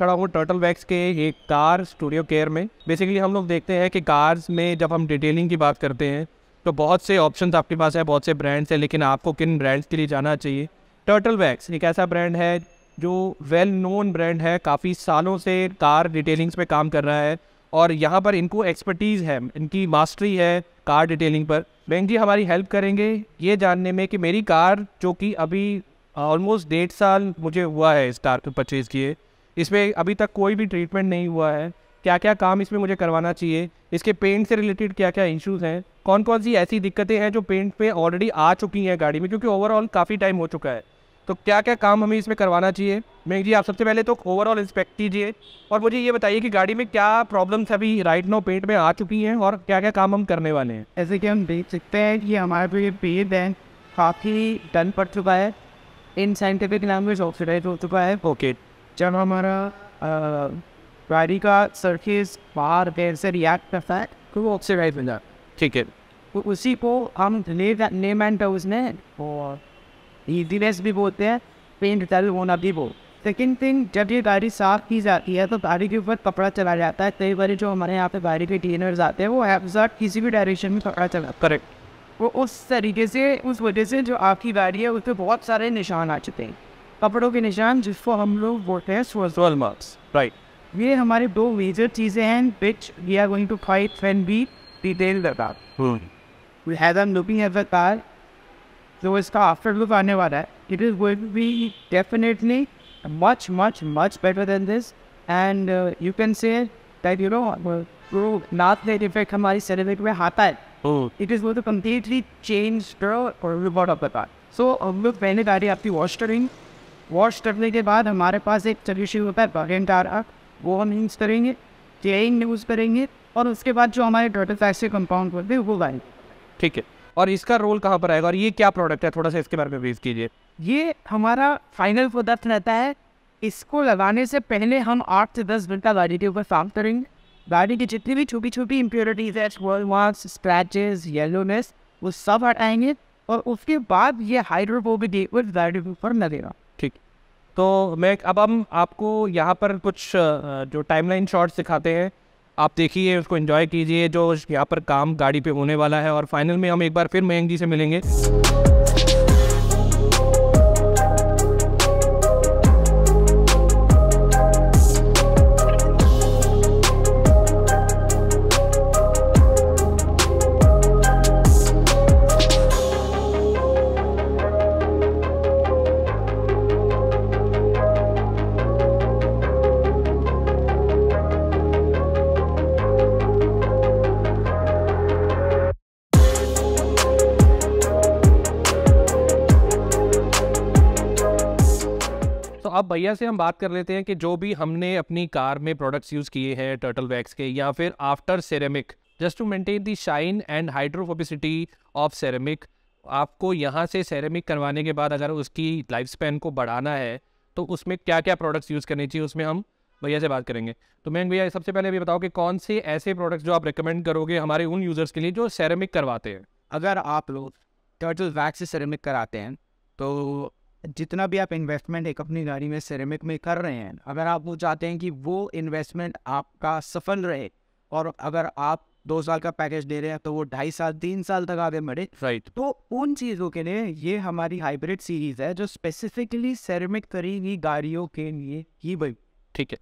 खड़ा हूँ turtle Wax के एक कार स्टूडियो केयर में बेसिकली हम लोग देखते हैं कि कार्स में जब हम डिटेलिंग की बात करते हैं तो बहुत से ऑप्शंस आपके पास है बहुत से ब्रांड्स हैं लेकिन आपको किन ब्रांड्स के लिए जाना चाहिए टर्टल वैक्स एक ऐसा ब्रांड है जो वेल नोन ब्रांड है काफ़ी सालों से कार डिटेलिंग्स पर काम कर रहा है और यहाँ पर इनको एक्सपर्टीज़ है इनकी मास्टरी है कार डिटेलिंग पर बैंक जी हमारी हेल्प करेंगे ये जानने में कि मेरी कार जो कि अभी ऑलमोस्ट डेढ़ साल मुझे हुआ है इस कार को परचेज़ किए इसमें अभी तक कोई भी ट्रीटमेंट नहीं हुआ है क्या क्या काम इसमें मुझे करवाना चाहिए इसके पेंट से रिलेटेड क्या क्या इश्यूज़ हैं कौन कौन सी ऐसी दिक्कतें हैं जो पेंट पे ऑलरेडी आ चुकी हैं गाड़ी में क्योंकि ओवरऑल काफ़ी टाइम हो चुका है तो क्या क्या काम हमें इसमें करवाना चाहिए मैं जी आप सबसे पहले तो ओवरऑल इंस्पेक्ट कीजिए और मुझे ये बताइए कि गाड़ी में क्या प्रॉब्लम्स अभी राइट नो पेंट में आ चुकी हैं और क्या क्या काम हम करने वाले हैं ऐसे कि हम देख सकते हैं कि हमारे पे ये पेंट है काफ़ी डन पड़ चुका है इन साइंटिफिक लैंग्वेज ऑक्सीडाइज हो चुका है ओके okay. जब हमारा गाड़ी का सरफेस बाहर पेड़ से रिएक्ट करता है तो वो ऑक्सीडाइज बन जाता ठीक है तो उसी को हम ले एंड मैंट उसमें और ईजीनेस भी बोलते हैं पेंट डल होना भी बोल सेकेंड थिंग जब ये गाड़ी साफ की जाती है तो गाड़ी के ऊपर कपड़ा चला जाता है कई बार जो हमारे यहाँ पे गाड़ी के क्लीनर्स आते हैं वो एब्जॉर्ट किसी भी डायरेक्शन में कपड़ा चला करेक्ट वो उस तरीके से उस वजह से जो आपकी गाड़ी है उस पर बहुत सारे निशान आ चुके हैं कपड़ों के निशान जिसको हम लोग बोलते हैं सोजल मार्क्स राइट ये हमारे दो मेजर चीज़ें हैं which we are going to fight when be detail we have has am looking at the car जो इसका आफ्टर लुक आने वाला है it is going be definitely much much much better than this and you can say that you know वो नाथ not effect हमारी celebrate में आता है. It hmm. Is is to to change change the of the car so So हम लोग पहले गाड़ी आपकी वॉश करेंगे वॉश करने के बाद हमारे पास एक सोल्यूशन होता है बरेंट आ रहा वो हम यूज़ करेंगे क्लेन यूज़ करेंगे और उसके बाद जो हमारे डॉटर से कंपाउंड होते हैं वो लाएंगे ठीक है और इसका रोल कहाँ पर आएगा और ये क्या प्रोडक्ट है थोड़ा सा इसके बारे में ब्रीफ कीजिए ये हमारा फाइनल प्रोडक्ट रहता है इसको लगाने से पहले हम आठ से दस घंटा गाड़ी के ऊपर काम करेंगे गाड़ी की जितनी भी छोटी छोटी इम्प्योरिटीज है मार्क्स स्क्रैचेस येलोनेस वो सब हटाएंगे और उसके बाद ये हाइड्रोपोबिक गाड़ी के ऊपर लगेगा ठीक तो मैं अब हम आपको यहाँ पर कुछ जो टाइमलाइन शॉट्स दिखाते हैं आप देखिए उसको एंजॉय कीजिए जो यहाँ पर काम गाड़ी पे होने वाला है और फाइनल में हम एक बार फिर मयंक जी से मिलेंगे अब भैया से हम बात कर लेते हैं कि जो भी हमने अपनी कार में प्रोडक्ट्स यूज़ किए हैं टर्टल वैक्स के या फिर after ceramic just to maintain the shine and hydrophobicity of ceramic आपको यहाँ से सेरेमिक करवाने के बाद अगर उसकी लाइफ स्पैन को बढ़ाना है तो उसमें क्या क्या प्रोडक्ट्स यूज़ करने चाहिए उसमें हम भैया से बात करेंगे तो मैं भैया सबसे पहले अभी बताओ कि कौन से ऐसे प्रोडक्ट्स जो आप रिकमेंड करोगे हमारे उन यूज़र्स के लिए जो सेरेमिक करवाते हैं अगर आप लोग टर्टल वैक्स से सेरेमिक कराते हैं तो जितना भी आप इन्वेस्टमेंट एक अपनी गाड़ी में सिरेमिक में कर रहे हैं अगर आप वो चाहते हैं कि वो इन्वेस्टमेंट आपका सफल रहे और अगर आप दो साल का पैकेज दे रहे हैं तो वो ढाई साल तीन साल तक आगे बढ़े राइट right. तो उन चीज़ों के लिए ये हमारी हाइब्रिड सीरीज है जो स्पेसिफिकली सेरेमिक करी हुई गाड़ियों के लिए ही भाई ठीक है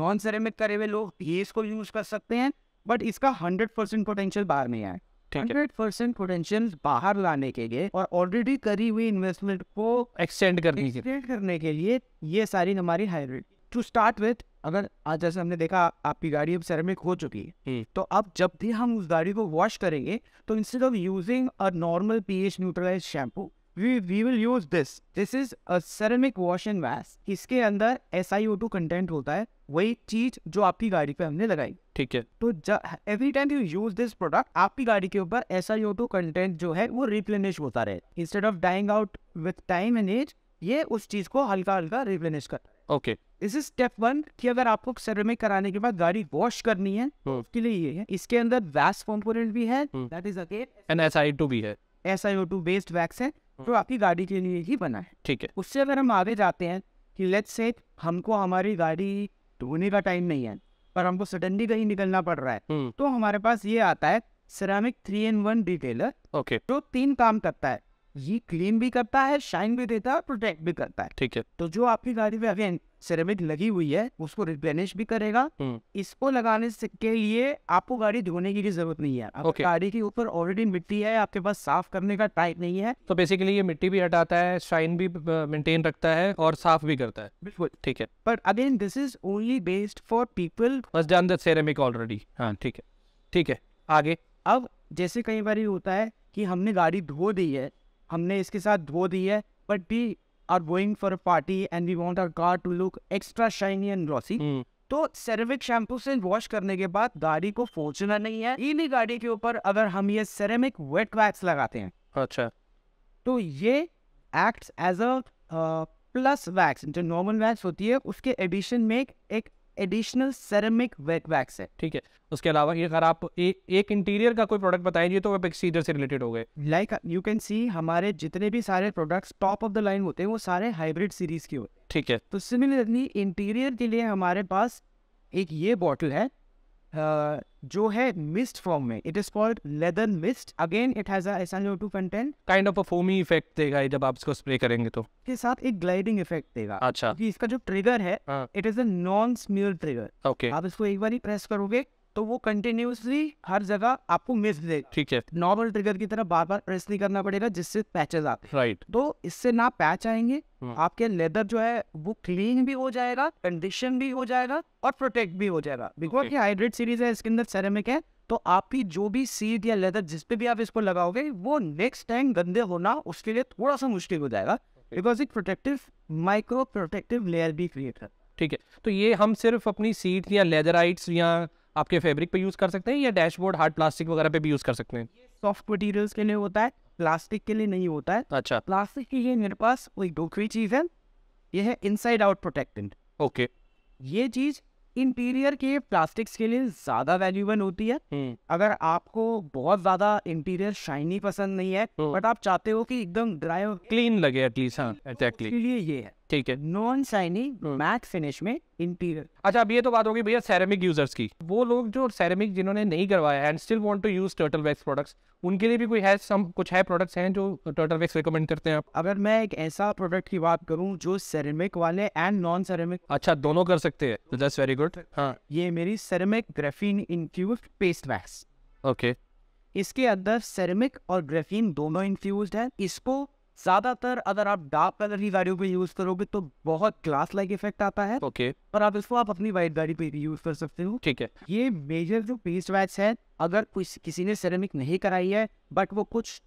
नॉन सेरेमिक करे हुए लोग ये इसको यूज कर सकते हैं बट इसका हंड्रेड परसेंट पोटेंशियल बाहर नहीं आए हंड्रेड परसेंट पोटेंशियल बाहर लाने के लिए और ऑलरेडी करी हुई इन्वेस्टमेंट को एक्सटेंड करने के करने के लिए ये सारी हमारी हाइब्रिड टू स्टार्ट विथ अगर आज जैसे हमने देखा आपकी गाड़ी अब सेरेमिक हो चुकी है हम्म। तो अब जब भी हम उस गाड़ी को वॉश करेंगे तो instead of using a normal P H neutralize shampoo we we will use this this is a ceramic wash and wax इसके अंदर S I O two content होता है वही चीज जो आपकी गाड़ी पे हमने लगाई ठीक है तो every time you use this product आपकी गाड़ी के ऊपर ऐसा यो टू कंटेंट जो है वो रिप्लेनिश होता रहे instead of dying out with time and age ये उस चीज को हल्का हल्का रिप्लेनिश कर ओके इस इज स्टेप वन कि अगर आपको सेरेमिक कराने के बाद गाड़ी वॉश करनी है तो hmm. उसके लिए ये है इसके अंदर वैस कंपोनेंट भी है that is again an S I two भी है S I O two based wax है तो आपकी गाड़ी के लिए ही बना है ठीक है उससे अगर हम आगे जाते हैं कि लेट्स से हमको हमारी गाड़ी धोने तो का टाइम नहीं है पर हमको सडनली कहीं निकलना पड़ रहा है हम्म। तो हमारे पास ये आता है ceramic three in one retailer okay जो तीन काम करता है ये क्लीन भी करता है शाइन भी देता है प्रोटेक्ट भी करता है ठीक है तो जो आपकी गाड़ी में अभी सिरेमिक लगी हुई है उसको रिप्लेनिश भी करेगा हम्म। इसको लगाने से के लिए आपको गाड़ी धोने की जरूरत नहीं है okay. गाड़ी के ऊपर ऑलरेडी मिट्टी है आपके पास साफ करने का टाइप नहीं है तो बेसिकली ये मिट्टी भी हटाता है शाइन भी मेंटेन रखता है और साफ भी करता है बिल्कुल ठीक है but again this is only based for people done the ceramic already हाँ ठीक है ठीक है आगे अब जैसे कई बार होता है कि हमने गाड़ी धो दी है हमने इसके साथ धो दी है बट भी are going for a party and we want our car to look extra shiny and glossy. Hmm. तो सेरेमिक शैम्पू से वॉश करने के बाद गाड़ी को पहुंचना नहीं है इली गाड़ी के ऊपर अगर हम ये सेरेमिक वेट वैक्स लगाते हैं अच्छा तो ये acts as a plus wax जो नॉर्मल वैक्स होती है उसके एडिशन में एक एडिशनल सेरेमिक वेट वैक्स है ठीक है उसके अलावा ये अगर आप ए, एक इंटीरियर का कोई प्रोडक्ट बताएंगे तो एक्सीडर से रिलेटेड हो गए लाइक यू कैन सी हमारे जितने भी सारे products top of the line होते हैं वो सारे हाइब्रिड सीरीज के होते हैं ठीक है तो सिमिलरली इंटीरियर के लिए हमारे पास एक ये बॉटल है जो है मिस्ट फॉर्म में it is called leather mist again it has S N O two content kind of a foamy effect देगा जब आप इसको स्प्रे करेंगे तो के साथ एक ग्लाइडिंग इफेक्ट देगा अच्छा क्योंकि इसका जो ट्रिगर है it is a non smear trigger okay आप इसको एक बार ही प्रेस करोगे तो वो कंटिन्यूसली हर जगह आपको मिस दे ठीक है नॉर्मल ट्रिगर की तरह बार बार प्रेस नहीं करना पड़ेगा जिससे पैचेस आते हैं राइट तो इससे ना पैच आएंगे हम्म। आपके लेदर जो है वो क्लीन भी हो जाएगा कंडीशन भी हो जाएगा और प्रोटेक्ट भी हो जाएगा बिकॉज okay. हाइड्रेट सीरीज है इसके अंदर सेरेमिक है तो आपकी जो भी सीट या लेदर जिस पे भी आप इसको लगाओगे वो नेक्स्ट टाइम गंदे होना उसके लिए थोड़ा सा मुश्किल हो जाएगा because it protective micro protective layer भी क्रिएट है ठीक है तो ये हम सिर्फ अपनी सीट या लेदर आइट्स या आपके फैब्रिक पे यूज़ कर सकते हैं या डैशबोर्ड हार्ड प्लास्टिक वगैरह पे भी यूज़ कर सकते हैं सॉफ्ट मटेरियल्स के लिए होता है प्लास्टिक के लिए नहीं होता है अच्छा प्लास्टिक के लिए मेरे पास कोई दूसरी चीज़ है ये है इनसाइड आउट प्रोटेक्टेंट ओके ये चीज़ इंटीरियर के प्लास्टिक्स के लिए ज़्यादा वैल्यूबल होती है हम्म। अगर आपको बहुत ज़्यादा इंटीरियर शाइनी पसंद नहीं है बट हम्म। आप चाहते हो कि एकदम ड्राई और क्लीन लगे एटलीस्ट हाँ तो एग्जैक्टली ये है ठीक है नॉन शाइनी मैट फिनिश में इंटीरियर अच्छा अब ये तो बात होगी भैया सेरेमिक यूजर्स की वो लोग जो सेरेमिक जिन्होंने नहीं करवाया and still want to use Turtle Wax products उनके लिए भी कोई है सम कुछ है प्रोडक्ट्स हैं जो टर्टल वैक्स रिकमेंड करते हैं आप अगर मैं एक ऐसा प्रोडक्ट की बात करूँ जो सेरेमिक वाले एंड नॉन सेरेमिक अच्छा दोनों कर सकते हैं दैट्स वेरी गुड हाँ ये मेरी ceramic graphene infused paste wax okay इसके अंदर सेरेमिक और ग्रेफिन दोनों इन्फ्यूज है इसको ज़्यादातर अगर आप डार्क कलर की गाड़ियों पे यूज़ करोगे तो बहुत ग्लास लाइक इफेक्ट आता है ओके okay. और आप इसको आप अपनी व्हाइट गाड़ी पे भी यूज़ कर सकते हो ठीक है ये मेजर जो पेस्ट वैक्स है अगर कुछ किसी ने सेरेमिक नहीं कराई है बट वो कुछ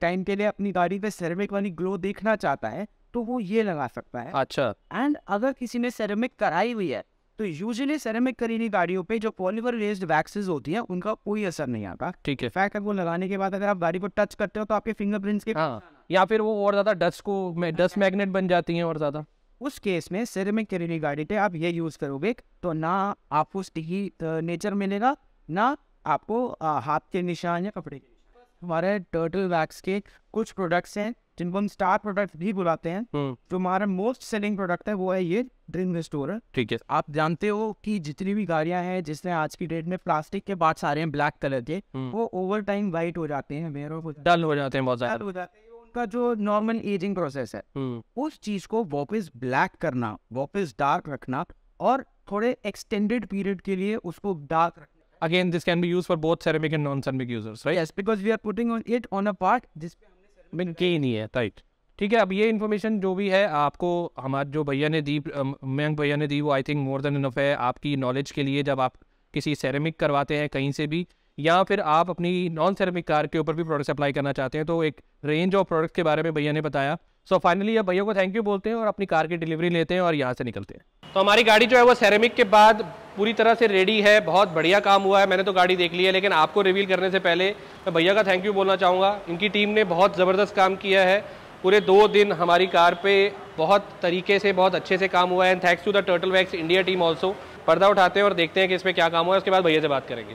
टाइम के लिए अपनी गाड़ी पे सेरेमिक वाली ग्लो देखना चाहता है तो वो ये लगा सकता है अच्छा एंड अगर किसी ने सेरेमिक कराई हुई है तो यूजली सेरेमिक करीली गाड़ियों पे जो पॉलीवर रेस्ड वैक्सेस होती हैं उनका कोई असर नहीं आता ठीक है फैक्ट वो लगाने के बाद अगर आप गाड़ी को टच करते हो तो आपके फिंगरप्रिंट्स के हाँ. या फिर वो और ज़्यादा डस्ट को डस्ट मैगनेट बन जाती हैं और ज़्यादा उस केस में सिरेमिक के रिगार्डेड आप ये यूज़ करोगे तो ना आपको स्टिकी नेचर मिलेगा ना आपको हाथ के निशान या कपड़े हमारे टर्टल वैक्स के कुछ प्रोडक्ट्स हैं जिनको हम स्टार प्रोडक्ट भी बुलाते हैं जो हम्म। तो हमारा मोस्ट सेलिंग प्रोडक्ट है वो है ये ड्रीम रिस्टोर ठीक है आप जानते हो कि जितनी भी गाड़ियां हैं जिसने आज की डेट में प्लास्टिक के बाद सारे हैं ब्लैक कलर के हम्म। वो ओवर टाइम व्हाइट हो जाते हैं डल हो जाते हैं बहुत ज्यादा हो जाते हैं आपका जो नॉर्मल एजिंग प्रोसेस है हम्म। उस चीज को वापस ब्लैक करना वापस डार्क रखना और थोड़े एक्सटेंडेड पीरियड के लिए उसको डार्क रखना again this can be use for both ceramic and non ceramic users right yes because we are putting on it on a part जिस पे हमने ceramic नहीं है राइट ठीक है अब ये इन्फॉर्मेशन जो भी है आपको हमारे जो भैया ने दी मयंक भैया ने दी वो I think more than enough है आपकी नॉलेज के लिए जब आप किसी सेरेमिक करवाते हैं कहीं से भी या फिर आप अपनी नॉन सेरेमिक कार के ऊपर भी प्रोडक्ट्स अप्लाई करना चाहते हैं तो एक रेंज ऑफ प्रोडक्ट्स के बारे में भैया ने बताया सो फाइनली अब भैया को थैंक यू बोलते हैं और अपनी कार की डिलीवरी लेते हैं और यहाँ से निकलते हैं तो हमारी गाड़ी जो है वो सेरेमिक के बाद पूरी तरह से रेडी है बहुत बढ़िया काम हुआ है मैंने तो गाड़ी देख ली है लेकिन आपको रिवील करने से पहले मैं भैया का थैंक यू बोलना चाहूँगा इनकी टीम ने बहुत ज़बरदस्त काम किया है पूरे दो दिन हमारी कार पे बहुत तरीके से बहुत अच्छे से काम हुआ है and thanks to the Turtle Wax India team also पर्दा उठाते हैं और देखते हैं कि इसमें क्या काम हुआ है उसके बाद भैया से बात करेंगे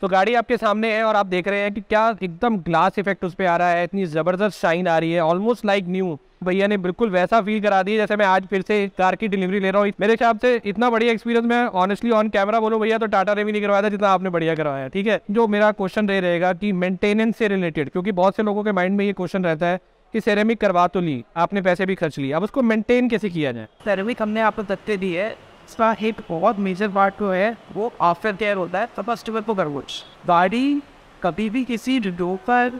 तो गाड़ी आपके सामने है और आप देख रहे हैं कि क्या एकदम ग्लास इफेक्ट उस पर आ रहा है इतनी ज़बरदस्त शाइन आ रही है ऑलमोस्ट लाइक न्यू भैया ने बिल्कुल वैसा फील करा दिया जैसे मैं आज फिर से कार की डिलीवरी ले रहा हूँ मेरे हिसाब से इतना बढ़िया एक्सपीरियंस मैं ऑनेस्टली ऑन कैमरा बोलूँ भैया तो टाटा ने भी नहीं करवाया था जितना आपने बढ़िया करवाया ठीक है जो मेरा क्वेश्चन रह रहेगा कि मेंटेनेंस से रिलेटेड क्योंकि बहुत से लोगों के माइंड में ये क्वेश्चन रहता है कि सेरेमिक करवा तो ली आपने पैसे भी खर्च लिए अब उसको मेंटेन कैसे किया जाए सेरेमिक हमने आपको तथ्य दी है इसका एक बहुत मेजर पार्ट जो है वो आफ्टर केयर होता है कस्टमर को गरवोच गाड़ी कभी भी किसी पर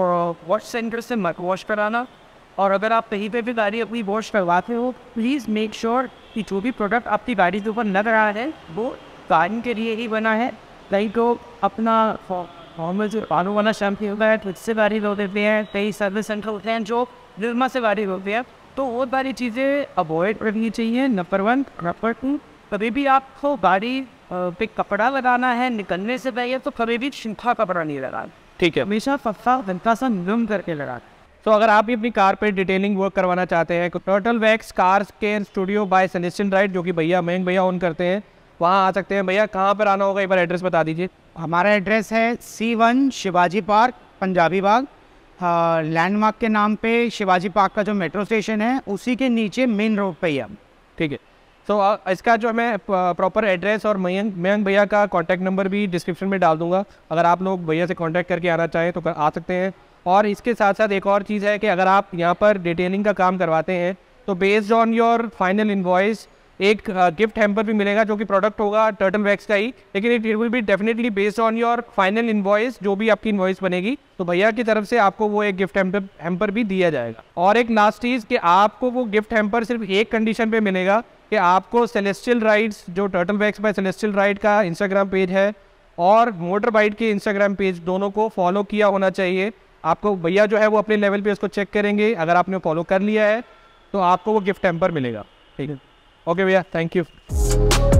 और वॉश सेंटर से मत वॉश कराना और अगर आप कहीं पे भी गाड़ी अपनी वॉश करवाते हो प्लीज़ मेक श्योर कि जो भी प्रोडक्ट आपकी गाड़ी के ऊपर लग रहा है वो गाड़ी के लिए ही बना है कहीं तो अपना नॉर्मल जो पानों वाला शैम्पू होता है तो उससे गाड़ी धो देते हैं कई सर्विस सेंटर होते हैं जो निर्मा से गाड़ी धोते हैं तो वो सारी चीज़ें अवॉइड करनी चाहिए नंबर वन नंबर टू कभी भी आपको गाड़ी पे कपड़ा लगाना है निकलने से पहले तो कभी भी शिंखा कपड़ा नहीं लगाना ठीक है हमेशा फसा हल्का सा नम करके लगा तो अगर आप भी अपनी कार पे डिटेलिंग वर्क करवाना चाहते हैं टोटल वैक्स कार्स के स्टूडियो बाय सजेशन राइट जो कि भैया मयंक भैया ऑन करते हैं वहाँ आ सकते हैं भैया कहाँ पर आना होगा एक बार एड्रेस बता दीजिए हमारा एड्रेस है C one Shivaji Park Punjabi Bagh landmark के नाम पे शिवाजी पार्क का जो मेट्रो स्टेशन है उसी के नीचे मेन रोड पे ही हम ठीक है सो इसका जो मैं प्रॉपर एड्रेस और मयंक मयंक भैया का कॉन्टैक्ट नंबर भी डिस्क्रिप्शन में डाल दूंगा अगर आप लोग भैया से कॉन्टैक्ट करके आना चाहें तो कर, आ सकते हैं और इसके साथ साथ एक और चीज़ है कि अगर आप यहाँ पर डिटेलिंग का काम करवाते हैं तो based on your final invoice एक गिफ्ट uh, हैम्पर भी मिलेगा जो कि प्रोडक्ट होगा टर्टल वैक्स का ही लेकिन it will be definitely based on your final invoice जो भी आपकी इन्वॉइस बनेगी तो भैया की तरफ से आपको वो एक गिफ्ट हैम्पर भी दिया जाएगा और एक लास्ट चीज़ कि आपको वो गिफ्ट हैम्पर सिर्फ एक कंडीशन पे मिलेगा कि आपको सेलेस्टियल राइड्स जो Turtle Wax by Celestial Ride का इंस्टाग्राम पेज है और मोटर बाइट के इंस्टाग्राम पेज दोनों को फॉलो किया होना चाहिए आपको भैया जो है वो अपने लेवल पे उसको चेक करेंगे अगर आपने फॉलो कर लिया है तो आपको वो गिफ्ट हेम्पर मिलेगा ठीक है ओके भैया थैंक यू